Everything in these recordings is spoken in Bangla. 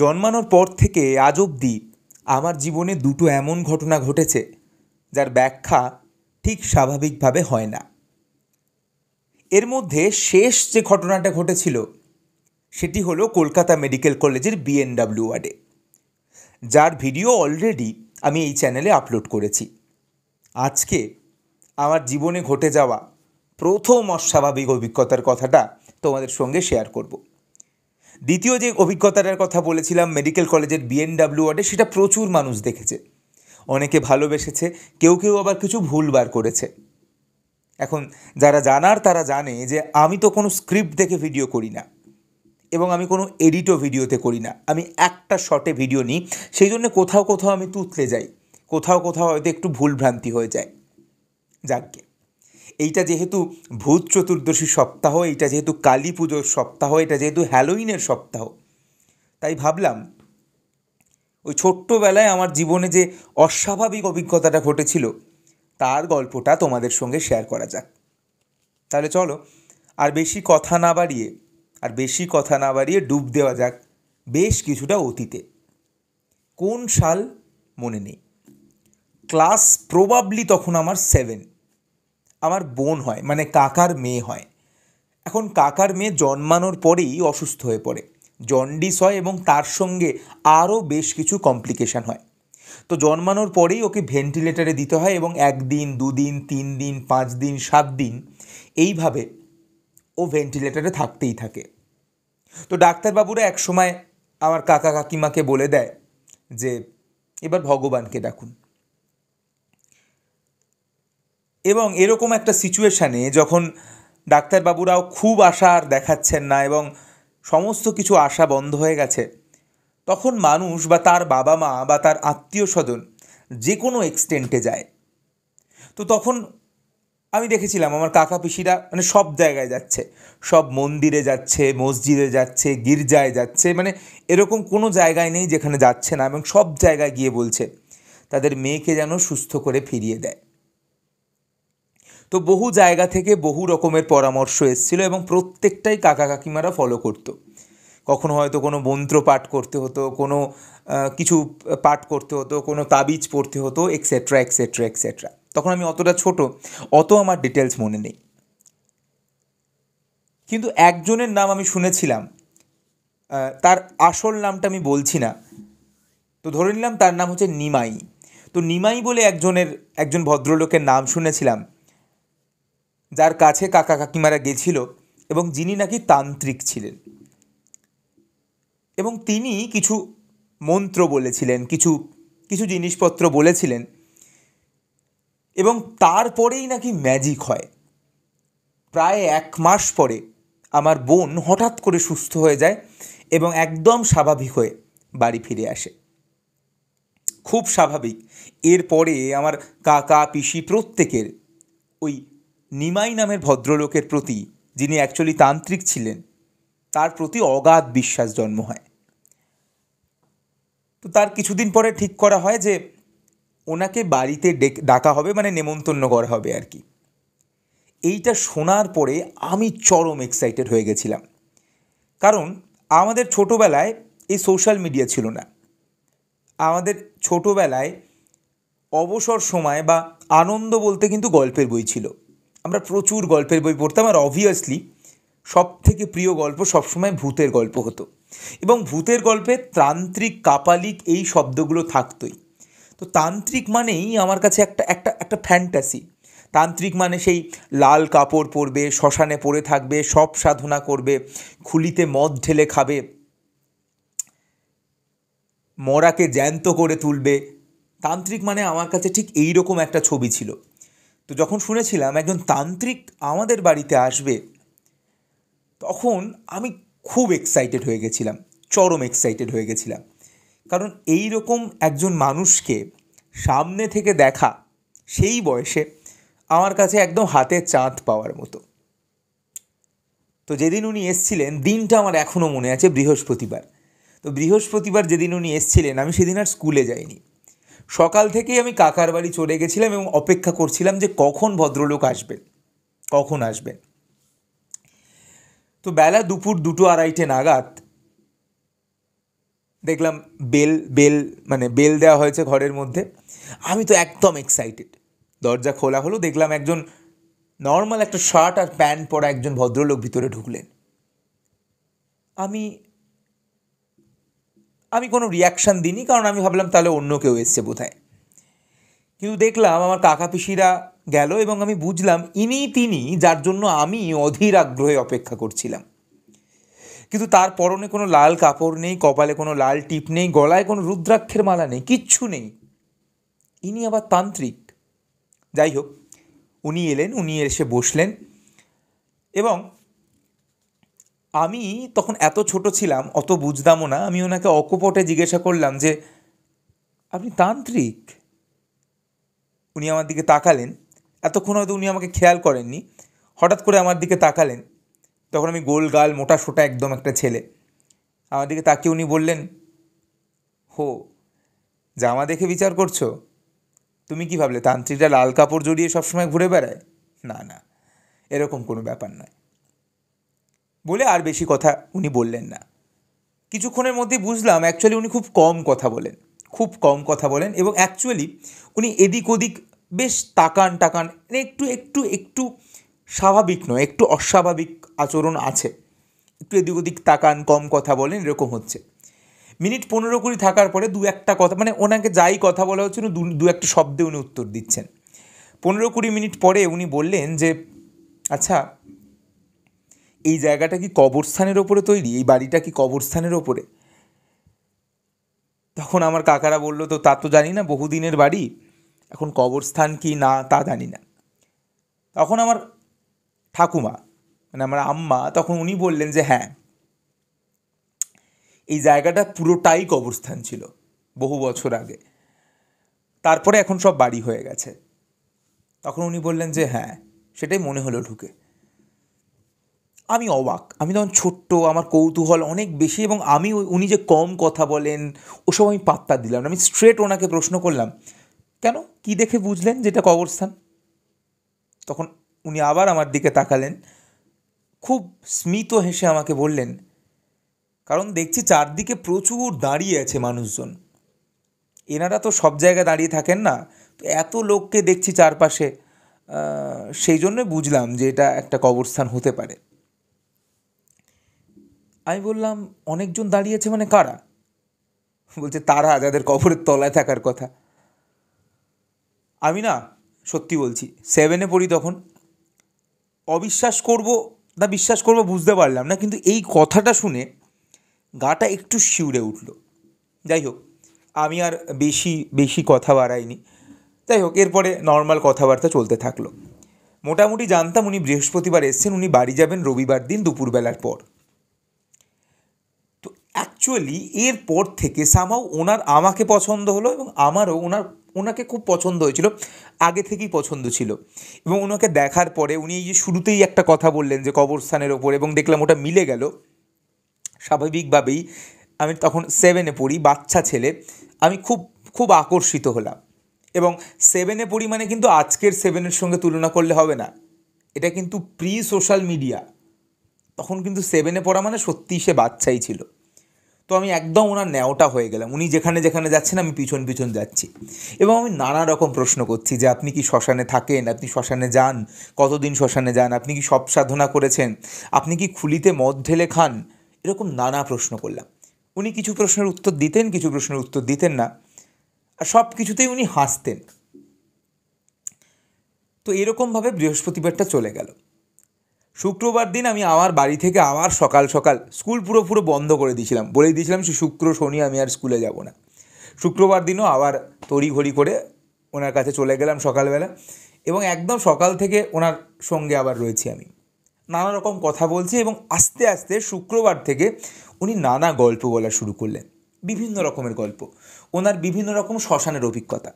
জন্মানোর পর থেকে আজ অবধি আমার জীবনে দুটো এমন ঘটনা ঘটেছে যার ব্যাখ্যা ঠিক স্বাভাবিকভাবে হয় না এর মধ্যে শেষ যে ঘটনাটা ঘটেছিল সেটি হলো কলকাতা মেডিকেল কলেজের বিএনডাব্লিউ ওয়ার্ডে যার ভিডিও অলরেডি আমি এই চ্যানেলে আপলোড করেছি আজকে আমার জীবনে ঘটে যাওয়া প্রথম অস্বাভাবিক অভিজ্ঞতার কথাটা তোমাদের সঙ্গে শেয়ার করবো দ্বিতীয় যে অভিজ্ঞতাটার কথা বলেছিলাম মেডিকেল কলেজের বিএনডাব্লিউ ওয়ার্ডে সেটা প্রচুর মানুষ দেখেছে অনেকে ভালোবেসেছে কেউ কেউ আবার কিছু ভুলবার করেছে এখন যারা জানার তারা জানে যে আমি তো কোনো স্ক্রিপ্ট দেখে ভিডিও করি না এবং আমি কোনো এডিটও ভিডিওতে করি না আমি একটা শর্টে ভিডিও নিই সেই জন্য কোথাও কোথাও আমি তুতলে যাই কোথাও কোথাও হয়তো একটু ভুলভ্রান্তি হয়ে যায় যাকে এইটা যেহেতু ভূত চতুর্দশী সপ্তাহ এইটা যেহেতু কালী পুজোর সপ্তাহ এটা যেহেতু হ্যালোইনের সপ্তাহ তাই ভাবলাম ওই ছোট্টবেলায় আমার জীবনে যে অস্বাভাবিক অভিজ্ঞতাটা ঘটেছিল তার গল্পটা তোমাদের সঙ্গে শেয়ার করা যাক তাহলে চলো আর বেশি কথা না বাড়িয়ে আর বেশি কথা না বাড়িয়ে ডুব দেওয়া যাক বেশ কিছুটা অতীতে কোন সাল মনে নেই ক্লাস প্রবাবলি তখন আমার সেভেন আমার বোন হয় মানে কাকার মেয়ে হয় এখন কাকার মেয়ে জন্মানোর পরেই অসুস্থ হয়ে পড়ে জন্ডিস হয় এবং তার সঙ্গে আরও বেশ কিছু কমপ্লিকেশান হয় তো জন্মানোর পরেই ওকে ভেন্টিলেটারে দিতে হয় এবং একদিন দুদিন তিন দিন পাঁচ দিন সাত দিন এইভাবে ও ভেন্টিলেটারে থাকতেই থাকে তো ডাক্তারবাবুরা এক সময় আমার কাকা কাকিমাকে বলে দেয় যে এবার ভগবানকে ডাকুন এবং এরকম একটা সিচুয়েশানে যখন ডাক্তারবাবুরাও খুব আশা আর দেখাচ্ছেন না এবং সমস্ত কিছু আশা বন্ধ হয়ে গেছে তখন মানুষ বা তার বাবা মা বা তার আত্মীয় স্বজন যে কোনো এক্সটেন্টে যায় তো তখন আমি দেখেছিলাম আমার কাকা পিসিরা মানে সব জায়গায় যাচ্ছে সব মন্দিরে যাচ্ছে মসজিদে যাচ্ছে গির্জায় যাচ্ছে মানে এরকম কোনো জায়গায় নেই যেখানে যাচ্ছে না এবং সব জায়গায় গিয়ে বলছে তাদের মেয়েকে যেন সুস্থ করে ফিরিয়ে দেয় তো বহু জায়গা থেকে বহু রকমের পরামর্শ এসেছিল এবং প্রত্যেকটাই কাকা কাকিমারা ফলো করতো কখনো হয়তো কোনো মন্ত্র পাঠ করতে হতো কোনো কিছু পাঠ করতে হতো কোনো তাবিজ পড়তে হতো এক্সেট্রা এক্সেট্রা এক্সেট্রা তখন আমি অতটা ছোট অত আমার ডিটেলস মনে নেই কিন্তু একজনের নাম আমি শুনেছিলাম তার আসল নামটা আমি বলছি না তো ধরে নিলাম তার নাম হচ্ছে নিমাই তো নিমাই বলে একজনের একজন ভদ্রলোকের নাম শুনেছিলাম যার কাছে কাকা কাকিমারা গেছিল এবং যিনি নাকি তান্ত্রিক ছিলেন এবং তিনি কিছু মন্ত্র বলেছিলেন কিছু কিছু জিনিসপত্র বলেছিলেন এবং তারপরেই নাকি ম্যাজিক হয় প্রায় এক মাস পরে আমার বোন হঠাৎ করে সুস্থ হয়ে যায় এবং একদম স্বাভাবিক হয়ে বাড়ি ফিরে আসে খুব স্বাভাবিক এরপরে আমার কাকা পিসি প্রত্যেকের ওই নিমাই নামের ভদ্রলোকের প্রতি যিনি অ্যাকচুয়ালি তান্ত্রিক ছিলেন তার প্রতি অগাধ বিশ্বাস জন্ম হয় তো তার কিছুদিন পরে ঠিক করা হয় যে ওনাকে বাড়িতে ডাকা হবে মানে নেমন্তন্ন করা হবে আর কি এইটা শোনার পরে আমি চরম এক্সাইটেড হয়ে গেছিলাম কারণ আমাদের ছোটোবেলায় এই সোশ্যাল মিডিয়া ছিল না আমাদের ছোটোবেলায় অবসর সময় বা আনন্দ বলতে কিন্তু গল্পের বই ছিল আমরা প্রচুর গল্পের বই পড়তাম আর অবভিয়াসলি সব থেকে প্রিয় গল্প সবসময় ভূতের গল্প হতো এবং ভূতের গল্পে তান্ত্রিক কাপালিক এই শব্দগুলো থাকতই তো তান্ত্রিক মানেই আমার কাছে একটা একটা একটা ফ্যান্টাসি তান্ত্রিক মানে সেই লাল কাপড় পরবে শ্মশানে পড়ে থাকবে সব সাধনা করবে খুলিতে মদ ঢেলে খাবে মরাকে জ্যান্ত করে তুলবে তান্ত্রিক মানে আমার কাছে ঠিক এই রকম একটা ছবি ছিল তো যখন শুনেছিলাম একজন তান্ত্রিক আমাদের বাড়িতে আসবে তখন আমি খুব এক্সাইটেড হয়ে গেছিলাম চরম এক্সাইটেড হয়ে গেছিলাম কারণ এই রকম একজন মানুষকে সামনে থেকে দেখা সেই বয়সে আমার কাছে একদম হাতে চাঁদ পাওয়ার মতো তো যেদিন উনি এসছিলেন দিনটা আমার এখনও মনে আছে বৃহস্পতিবার তো বৃহস্পতিবার যেদিন উনি এসছিলেন আমি সেদিন আর স্কুলে যাইনি সকাল থেকেই আমি কাকার বাড়ি চলে গেছিলাম এবং অপেক্ষা করছিলাম যে কখন ভদ্রলোক আসবেন কখন আসবেন তো বেলা দুপুর দুটো আড়াইটে নাগাদ দেখলাম বেল বেল মানে বেল দেওয়া হয়েছে ঘরের মধ্যে আমি তো একদম এক্সাইটেড দরজা খোলা হলো দেখলাম একজন নর্মাল একটা শার্ট আর প্যান্ট পরা একজন ভদ্রলোক ভিতরে ঢুকলেন আমি আমি কোনো রিয়াকশান দিইনি কারণ আমি ভাবলাম তাহলে অন্য কেউ এসছে বোধ কিন্তু দেখলাম আমার কাকা পিসিরা গেল এবং আমি বুঝলাম ইনি তিনি যার জন্য আমি অধীর আগ্রহে অপেক্ষা করছিলাম কিন্তু তার পরনে কোনো লাল কাপড় নেই কপালে কোনো লাল টিপ নেই গলায় কোনো রুদ্রাক্ষের মালা নেই কিচ্ছু নেই ইনি আবার তান্ত্রিক যাই হোক উনি এলেন উনি এসে বসলেন এবং আমি তখন এত ছোট ছিলাম অত বুঝতামও না আমি ওনাকে অকপটে জিজ্ঞাসা করলাম যে আপনি তান্ত্রিক উনি আমার দিকে তাকালেন এতক্ষণ হয়তো উনি আমাকে খেয়াল করেননি হঠাৎ করে আমার দিকে তাকালেন তখন আমি গোল গাল মোটা সোটা একদম একটা ছেলে আমার দিকে তাকিয়ে উনি বললেন হো জামা দেখে বিচার করছো তুমি কি ভাবলে তান্ত্রিকরা লাল কাপড় জড়িয়ে সবসময় ঘুরে বেড়ায় না না এরকম কোনো ব্যাপার নয় বলে আর বেশি কথা উনি বললেন না কিছুক্ষণের মধ্যে বুঝলাম অ্যাকচুয়ালি উনি খুব কম কথা বলেন খুব কম কথা বলেন এবং অ্যাকচুয়ালি উনি এদিক ওদিক বেশ তাকান টাকান মানে একটু একটু একটু স্বাভাবিক নয় একটু অস্বাভাবিক আচরণ আছে একটু এদিক ওদিক তাকান কম কথা বলেন এরকম হচ্ছে মিনিট পনেরো কুড়ি থাকার পরে দু একটা কথা মানে ওনাকে যাই কথা বলা হচ্ছে উনি দু একটা শব্দে উনি উত্তর দিচ্ছেন পনেরো কুড়ি মিনিট পরে উনি বললেন যে আচ্ছা এই জায়গাটা কি কবরস্থানের ওপরে তৈরি এই বাড়িটা কি কবরস্থানের ওপরে তখন আমার কাকারা বললো তো তা তো জানি না বহুদিনের বাড়ি এখন কবরস্থান কি না তা জানি না তখন আমার ঠাকুমা মানে আমার আম্মা তখন উনি বললেন যে হ্যাঁ এই জায়গাটা পুরোটাই কবরস্থান ছিল বহু বছর আগে তারপরে এখন সব বাড়ি হয়ে গেছে তখন উনি বললেন যে হ্যাঁ সেটাই মনে হলো ঢুকে আমি অবাক আমি তখন ছোট্ট আমার কৌতূহল অনেক বেশি এবং আমি উনি যে কম কথা বলেন ওসব আমি পাত্তা দিলাম আমি স্ট্রেট ওনাকে প্রশ্ন করলাম কেন কি দেখে বুঝলেন যেটা কবরস্থান তখন উনি আবার আমার দিকে তাকালেন খুব স্মিত হেসে আমাকে বললেন কারণ দেখছি চারদিকে প্রচুর দাঁড়িয়ে আছে মানুষজন এনারা তো সব জায়গায় দাঁড়িয়ে থাকেন না তো এত লোককে দেখছি চারপাশে সেই জন্য বুঝলাম যে এটা একটা কবরস্থান হতে পারে আমি বললাম অনেকজন দাঁড়িয়েছে মানে কারা বলছে তারা যাদের কবরের তলায় থাকার কথা আমি না সত্যি বলছি সেভেনে পড়ি তখন অবিশ্বাস করব না বিশ্বাস করব বুঝতে পারলাম না কিন্তু এই কথাটা শুনে গাটা একটু শিউরে উঠল যাই হোক আমি আর বেশি বেশি কথা বাড়াইনি যাই হোক এরপরে নর্মাল কথাবার্তা চলতে থাকলো মোটামুটি জানতাম উনি বৃহস্পতিবার এসছেন উনি বাড়ি যাবেন রবিবার দিন দুপুরবেলার পর অ্যাকচুয়ালি এরপর থেকে সামাও ওনার আমাকে পছন্দ হলো এবং আমারও ওনার ওনাকে খুব পছন্দ হয়েছিল আগে থেকেই পছন্দ ছিল এবং ওনাকে দেখার পরে উনি এই যে শুরুতেই একটা কথা বললেন যে কবরস্থানের ওপর এবং দেখলাম ওটা মিলে গেল স্বাভাবিকভাবেই আমি তখন সেভেনে পড়ি বাচ্চা ছেলে আমি খুব খুব আকর্ষিত হলাম এবং সেভেনে পড়ি মানে কিন্তু আজকের সেভেনের সঙ্গে তুলনা করলে হবে না এটা কিন্তু প্রি সোশ্যাল মিডিয়া তখন কিন্তু সেভেনে পড়া মানে সত্যিই সে বাচ্চাই ছিল তো আমি একদম ওনার ন্যাওটা হয়ে গেলাম উনি যেখানে যেখানে যাচ্ছেন আমি পিছন পিছন যাচ্ছি এবং আমি নানা রকম প্রশ্ন করছি যে আপনি কি শ্মশানে থাকেন আপনি শ্মশানে যান কতদিন শ্মশানে যান আপনি কি সব সাধনা করেছেন আপনি কি খুলিতে মদ ঢেলে খান এরকম নানা প্রশ্ন করলাম উনি কিছু প্রশ্নের উত্তর দিতেন কিছু প্রশ্নের উত্তর দিতেন না আর সব কিছুতেই উনি হাসতেন তো এরকমভাবে বৃহস্পতিবারটা চলে গেল শুক্রবার দিন আমি আমার বাড়ি থেকে আমার সকাল সকাল স্কুল পুরো পুরো বন্ধ করে দিয়েছিলাম বলে দিয়েছিলাম সে শুক্র শনি আমি আর স্কুলে যাব না শুক্রবার দিনও আবার তড়িঘড়ি করে ওনার কাছে চলে গেলাম সকালবেলা এবং একদম সকাল থেকে ওনার সঙ্গে আবার রয়েছি আমি নানা রকম কথা বলছি এবং আস্তে আস্তে শুক্রবার থেকে উনি নানা গল্প বলা শুরু করলেন বিভিন্ন রকমের গল্প ওনার বিভিন্ন রকম শ্মশানের অভিজ্ঞতা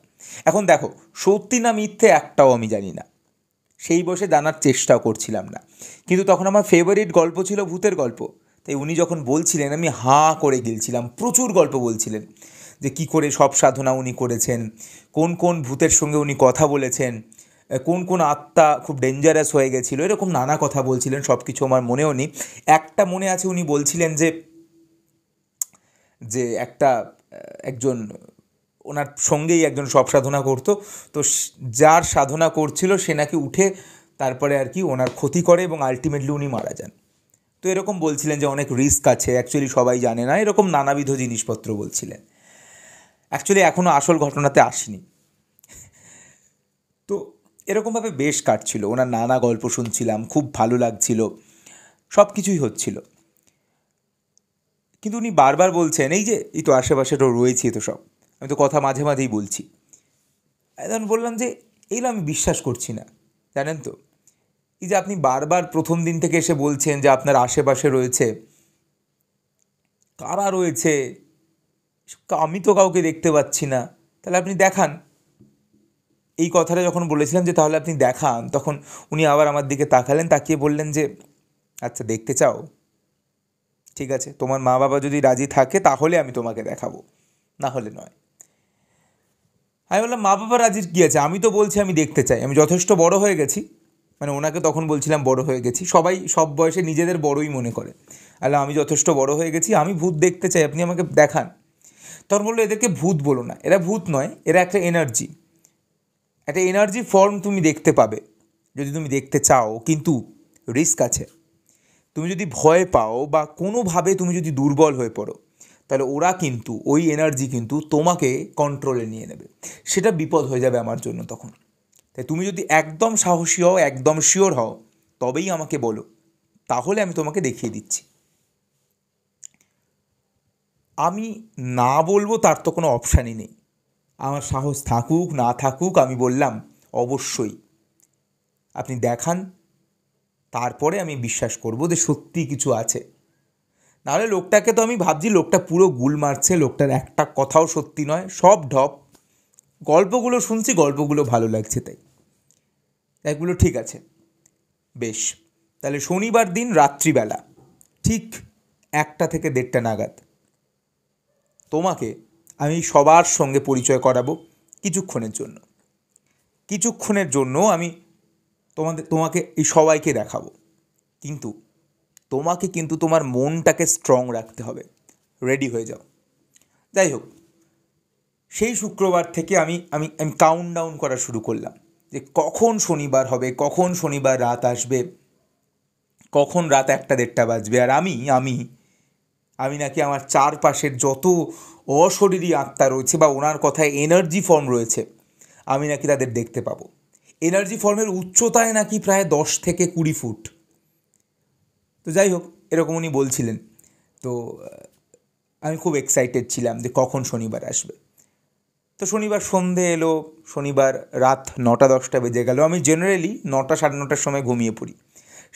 এখন দেখো সত্যি না মিথ্যে একটাও আমি জানি না সেই বসে জানার চেষ্টাও করছিলাম না কিন্তু তখন আমার ফেভারিট গল্প ছিল ভূতের গল্প তাই উনি যখন বলছিলেন আমি হা করে গিলছিলাম প্রচুর গল্প বলছিলেন যে কি করে সব সাধনা উনি করেছেন কোন কোন ভূতের সঙ্গে উনি কথা বলেছেন কোন কোন আত্মা খুব ডেঞ্জারাস হয়ে গেছিলো এরকম নানা কথা বলছিলেন সব কিছু আমার মনেও নেই একটা মনে আছে উনি বলছিলেন যে যে একটা একজন ওনার সঙ্গেই একজন সব সাধনা করতো তো যার সাধনা করছিল সে নাকি উঠে তারপরে আর কি ওনার ক্ষতি করে এবং আলটিমেটলি উনি মারা যান তো এরকম বলছিলেন যে অনেক রিস্ক আছে অ্যাকচুয়ালি সবাই জানে না এরকম নানাবিধ জিনিসপত্র বলছিলেন অ্যাকচুয়ালি এখনও আসল ঘটনাতে আসিনি তো এরকমভাবে বেশ কাটছিল ওনার নানা গল্প শুনছিলাম খুব ভালো লাগছিল সব কিছুই হচ্ছিল কিন্তু উনি বারবার বলছেন এই যে এই তো আশেপাশে তো রয়েছি তো সব আমি তো কথা মাঝে মাঝেই বলছি তখন বললাম যে এইগুলো আমি বিশ্বাস করছি না জানেন তো এই যে আপনি বারবার প্রথম দিন থেকে এসে বলছেন যে আপনার আশেপাশে রয়েছে কারা রয়েছে আমি তো কাউকে দেখতে পাচ্ছি না তাহলে আপনি দেখান এই কথাটা যখন বলেছিলাম যে তাহলে আপনি দেখান তখন উনি আবার আমার দিকে তাকালেন তাকিয়ে বললেন যে আচ্ছা দেখতে চাও ঠিক আছে তোমার মা বাবা যদি রাজি থাকে তাহলে আমি তোমাকে দেখাবো না হলে নয় আমি বললাম মা বাবা রাজির কী আছে আমি তো বলছি আমি দেখতে চাই আমি যথেষ্ট বড় হয়ে গেছি মানে ওনাকে তখন বলছিলাম বড় হয়ে গেছি সবাই সব বয়সে নিজেদের বড়ই মনে করে আলো আমি যথেষ্ট বড় হয়ে গেছি আমি ভূত দেখতে চাই আপনি আমাকে দেখান তখন বললো এদেরকে ভূত বলো না এরা ভূত নয় এরা একটা এনার্জি একটা এনার্জি ফর্ম তুমি দেখতে পাবে যদি তুমি দেখতে চাও কিন্তু রিস্ক আছে তুমি যদি ভয় পাও বা কোনোভাবে তুমি যদি দুর্বল হয়ে পড়ো তাহলে ওরা কিন্তু ওই এনার্জি কিন্তু তোমাকে কন্ট্রোলে নিয়ে নেবে সেটা বিপদ হয়ে যাবে আমার জন্য তখন তাই তুমি যদি একদম সাহসী হও একদম শিওর হও তবেই আমাকে বলো তাহলে আমি তোমাকে দেখিয়ে দিচ্ছি আমি না বলবো তার তো কোনো অপশানই নেই আমার সাহস থাকুক না থাকুক আমি বললাম অবশ্যই আপনি দেখান তারপরে আমি বিশ্বাস করব যে সত্যি কিছু আছে নাহলে লোকটাকে তো আমি ভাবছি লোকটা পুরো গুল মারছে লোকটার একটা কথাও সত্যি নয় সব ঢপ গল্পগুলো শুনছি গল্পগুলো ভালো লাগছে তাই এগুলো ঠিক আছে বেশ তাহলে শনিবার দিন রাত্রিবেলা ঠিক একটা থেকে দেড়টা নাগাদ তোমাকে আমি সবার সঙ্গে পরিচয় করাবো কিছুক্ষণের জন্য কিছুক্ষণের জন্য আমি তোমাদের তোমাকে এই সবাইকে দেখাবো কিন্তু তোমাকে কিন্তু তোমার মনটাকে স্ট্রং রাখতে হবে রেডি হয়ে যাও যাই হোক সেই শুক্রবার থেকে আমি আমি আমি কাউন্ট ডাউন করা শুরু করলাম যে কখন শনিবার হবে কখন শনিবার রাত আসবে কখন রাত একটা দেড়টা বাজবে আর আমি আমি আমি নাকি আমার চারপাশের যত অশরীরী আত্মা রয়েছে বা ওনার কথায় এনার্জি ফর্ম রয়েছে আমি নাকি তাদের দেখতে পাবো এনার্জি ফর্মের উচ্চতায় নাকি প্রায় দশ থেকে কুড়ি ফুট তো যাই হোক এরকম উনি বলছিলেন তো আমি খুব এক্সাইটেড ছিলাম যে কখন শনিবার আসবে তো শনিবার সন্ধে এলো শনিবার রাত নটা দশটা বেজে গেল আমি জেনারেলি নটা সাড়ে নটার সময় ঘুমিয়ে পড়ি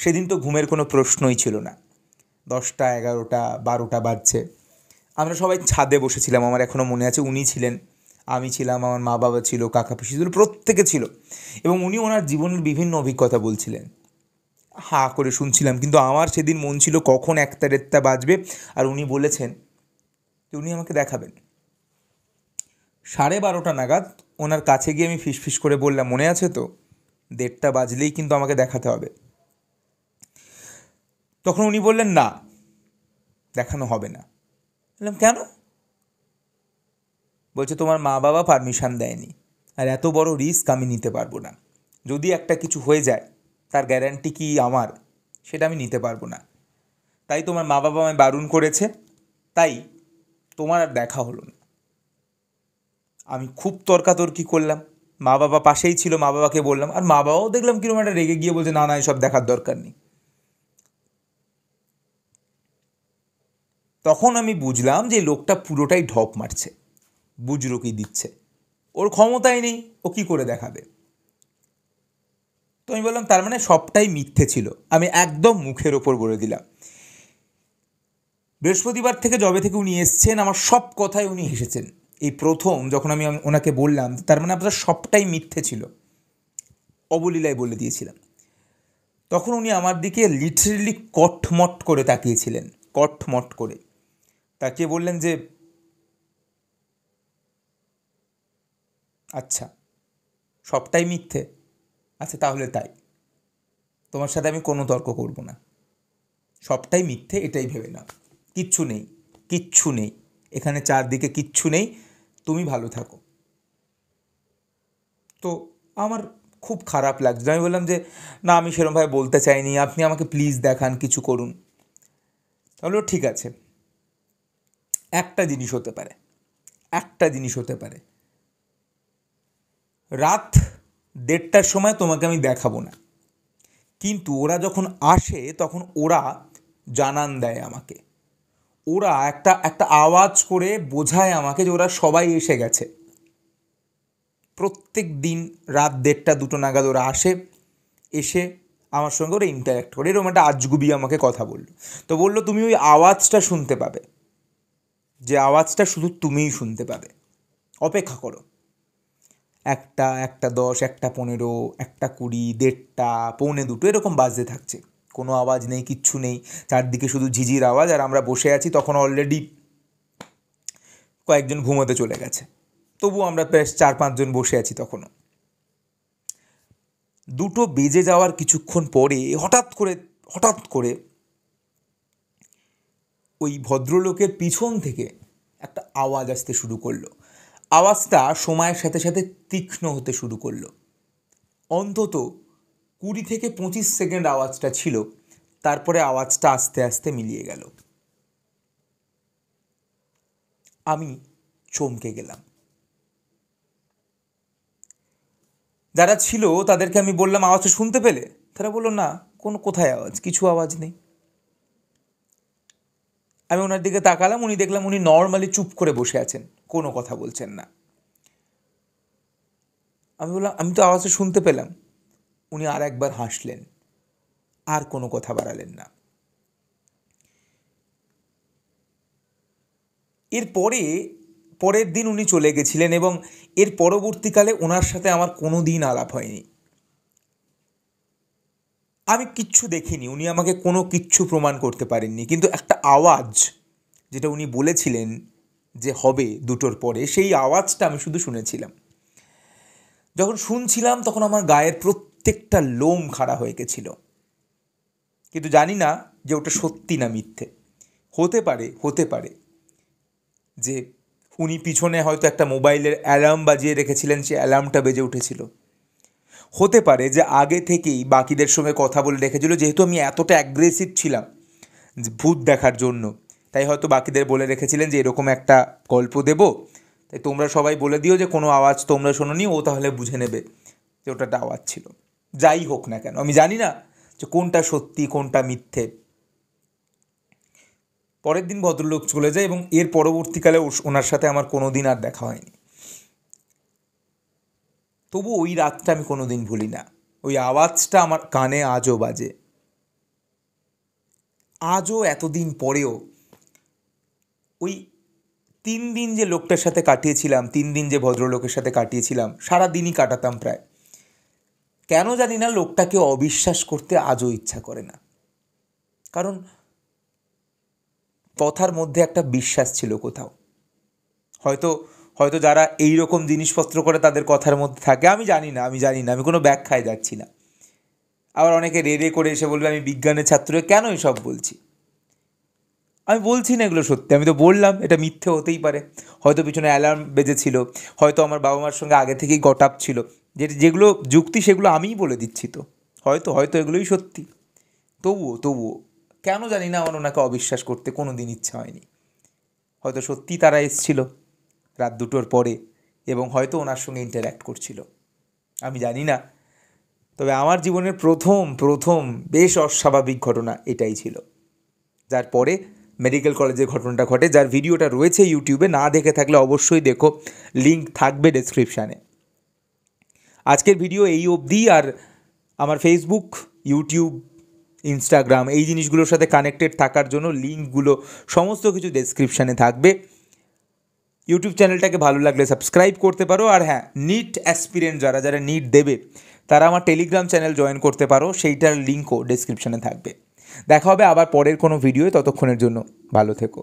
সেদিন তো ঘুমের কোনো প্রশ্নই ছিল না দশটা এগারোটা বারোটা বাজছে আমরা সবাই ছাদে বসেছিলাম আমার এখনও মনে আছে উনি ছিলেন আমি ছিলাম আমার মা বাবা ছিল কাকা পিসি ছিল প্রত্যেকে ছিল এবং উনি ওনার জীবনের বিভিন্ন অভিজ্ঞতা বলছিলেন হা করে শুনছিলাম কিন্তু আমার সেদিন মন ছিল কখন একটা রেত্তা বাজবে আর উনি বলেছেন যে উনি আমাকে দেখাবেন সাড়ে বারোটা নাগাদ ওনার কাছে গিয়ে আমি ফিসফিস করে বললাম মনে আছে তো দেড়টা বাজলেই কিন্তু আমাকে দেখাতে হবে তখন উনি বললেন না দেখানো হবে না বললাম কেন বলছে তোমার মা বাবা পারমিশন দেয়নি আর এত বড় রিস্ক আমি নিতে পারবো না যদি একটা কিছু হয়ে যায় তার গ্যারান্টি কি আমার সেটা আমি নিতে পারবো না তাই তোমার মা বাবা আমায় বারণ করেছে তাই তোমার আর দেখা হলো না আমি খুব তর্কাতর্কি করলাম মা বাবা পাশেই ছিল মা বাবাকে বললাম আর মা বাবাও দেখলাম কিরকম একটা রেগে গিয়ে বলছে না না এসব দেখার দরকার নেই তখন আমি বুঝলাম যে লোকটা পুরোটাই ঢপ মারছে বুজরুকি দিচ্ছে ওর ক্ষমতাই নেই ও কি করে দেখাবে তো আমি বললাম তার মানে সবটাই মিথ্যে ছিল আমি একদম মুখের ওপর বলে দিলাম বৃহস্পতিবার থেকে জবে থেকে উনি এসছেন আমার সব কথায় উনি হেসেছেন এই প্রথম যখন আমি ওনাকে বললাম তার মানে আপনার সবটাই মিথ্যে ছিল অবলীলায় বলে দিয়েছিলাম তখন উনি আমার দিকে লিটারেলি কটমট করে তাকিয়েছিলেন কটমট করে তাকিয়ে বললেন যে আচ্ছা সবটাই মিথ্যে আচ্ছা তাহলে তাই তোমার সাথে আমি কোনো তর্ক করব না সবটাই মিথ্যে এটাই ভেবে না কিচ্ছু নেই কিচ্ছু নেই এখানে চারদিকে কিচ্ছু নেই তুমি ভালো থাকো তো আমার খুব খারাপ লাগছে আমি বললাম যে না আমি সেরমভাবে বলতে চাইনি আপনি আমাকে প্লিজ দেখান কিছু করুন তাহলে ঠিক আছে একটা জিনিস হতে পারে একটা জিনিস হতে পারে রাত দেড়টার সময় তোমাকে আমি দেখাবো না কিন্তু ওরা যখন আসে তখন ওরা জানান দেয় আমাকে ওরা একটা একটা আওয়াজ করে বোঝায় আমাকে যে ওরা সবাই এসে গেছে প্রত্যেক দিন রাত দেড়টা দুটো নাগাদ ওরা আসে এসে আমার সঙ্গে ওরা ইন্টারাক্ট করে এরকম একটা আজগুবি আমাকে কথা বলল তো বলল তুমি ওই আওয়াজটা শুনতে পাবে যে আওয়াজটা শুধু তুমিই শুনতে পাবে অপেক্ষা করো একটা একটা দশ একটা পনেরো একটা কুড়ি দেড়টা পৌনে দুটো এরকম বাজতে থাকছে কোনো আওয়াজ নেই কিচ্ছু নেই চারদিকে শুধু ঝিঝির আওয়াজ আর আমরা বসে আছি তখন অলরেডি কয়েকজন ঘুমোতে চলে গেছে তবু আমরা প্রায় চার পাঁচজন বসে আছি তখনও দুটো বেজে যাওয়ার কিছুক্ষণ পরে হঠাৎ করে হঠাৎ করে ওই ভদ্রলোকের পিছন থেকে একটা আওয়াজ আসতে শুরু করলো আওয়াজটা সময়ের সাথে সাথে তীক্ষ্ণ হতে শুরু করলো অন্তত কুড়ি থেকে পঁচিশ সেকেন্ড আওয়াজটা ছিল তারপরে আওয়াজটা আস্তে আস্তে মিলিয়ে গেল আমি চমকে গেলাম যারা ছিল তাদেরকে আমি বললাম আওয়াজটা শুনতে পেলে তারা বললো না কোনো কোথায় আওয়াজ কিছু আওয়াজ নেই আমি ওনার দিকে তাকালাম উনি দেখলাম উনি নর্মালি চুপ করে বসে আছেন কোনো কথা বলছেন না আমি বললাম আমি তো আওয়াজটা শুনতে পেলাম উনি আর একবার হাসলেন আর কোনো কথা বাড়ালেন না এরপরে পরের দিন উনি চলে গেছিলেন এবং এর পরবর্তীকালে ওনার সাথে আমার কোনো দিন আলাপ হয়নি আমি কিচ্ছু দেখিনি উনি আমাকে কোনো কিচ্ছু প্রমাণ করতে পারেননি কিন্তু একটা আওয়াজ যেটা উনি বলেছিলেন যে হবে দুটোর পরে সেই আওয়াজটা আমি শুধু শুনেছিলাম যখন শুনছিলাম তখন আমার গায়ের প্রত্যেকটা লোম খাড়া হয়ে গেছিল কিন্তু জানি না যে ওটা সত্যি না মিথ্যে হতে পারে হতে পারে যে উনি পিছনে হয়তো একটা মোবাইলের অ্যালার্ম বাজিয়ে রেখেছিলেন সে অ্যালার্মটা বেজে উঠেছিল হতে পারে যে আগে থেকেই বাকিদের সঙ্গে কথা বলে রেখেছিল যেহেতু আমি এতটা অ্যাগ্রেসিভ ছিলাম ভূত দেখার জন্য তাই হয়তো বাকিদের বলে রেখেছিলেন যে এরকম একটা গল্প দেব তাই তোমরা সবাই বলে দিও যে কোনো আওয়াজ তোমরা শোনোনি ও তাহলে বুঝে নেবে যে ওটাটা আওয়াজ ছিল যাই হোক না কেন আমি জানি না যে কোনটা সত্যি কোনটা মিথ্যে পরের দিন ভদ্রলোক চলে যায় এবং এর পরবর্তীকালে ওনার সাথে আমার কোনো দিন আর দেখা হয়নি তবু ওই রাতটা আমি কোনো দিন ভুলি না ওই আওয়াজটা আমার কানে আজও বাজে আজও এতদিন পরেও ওই তিন দিন যে লোকটার সাথে কাটিয়েছিলাম তিন দিন যে ভদ্রলোকের সাথে কাটিয়েছিলাম সারা দিনই কাটাতাম প্রায় কেন জানি না লোকটাকে অবিশ্বাস করতে আজও ইচ্ছা করে না কারণ কথার মধ্যে একটা বিশ্বাস ছিল কোথাও হয়তো হয়তো যারা এই রকম জিনিসপত্র করে তাদের কথার মধ্যে থাকে আমি জানি না আমি জানি না আমি কোনো ব্যাখ্যায় যাচ্ছি না আবার অনেকে রেড়ে করে এসে বলবে আমি বিজ্ঞানের ছাত্র কেন এসব বলছি আমি বলছি না এগুলো সত্যি আমি তো বললাম এটা মিথ্যে হতেই পারে হয়তো পিছনে অ্যালার্ম বেজেছিল হয়তো আমার বাবা মার সঙ্গে আগে থেকেই গট আপ ছিল যে যেগুলো যুক্তি সেগুলো আমিই বলে দিচ্ছি তো হয়তো হয়তো এগুলোই সত্যি তবুও তবুও কেন জানি না আমার ওনাকে অবিশ্বাস করতে কোনো দিন ইচ্ছা হয়নি হয়তো সত্যি তারা এসছিল রাত দুটোর পরে এবং হয়তো ওনার সঙ্গে ইন্টারাক্ট করছিল আমি জানি না তবে আমার জীবনের প্রথম প্রথম বেশ অস্বাভাবিক ঘটনা এটাই ছিল যার পরে মেডিকেল কলেজের ঘটনাটা ঘটে যার ভিডিওটা রয়েছে ইউটিউবে না দেখে থাকলে অবশ্যই দেখো লিঙ্ক থাকবে ডেসক্রিপশানে আজকের ভিডিও এই অবধি আর আমার ফেসবুক ইউটিউব ইনস্টাগ্রাম এই জিনিসগুলোর সাথে কানেক্টেড থাকার জন্য লিঙ্কগুলো সমস্ত কিছু ডেসক্রিপশানে থাকবে ইউটিউব চ্যানেলটাকে ভালো লাগলে সাবস্ক্রাইব করতে পারো আর হ্যাঁ নিট অ্যাসপিরেন্ট যারা যারা নিট দেবে তারা আমার টেলিগ্রাম চ্যানেল জয়েন করতে পারো সেইটার লিঙ্কও ডেসক্রিপশানে থাকবে দেখা হবে আবার পরের কোনো ভিডিও ততক্ষণের জন্য ভালো থেকো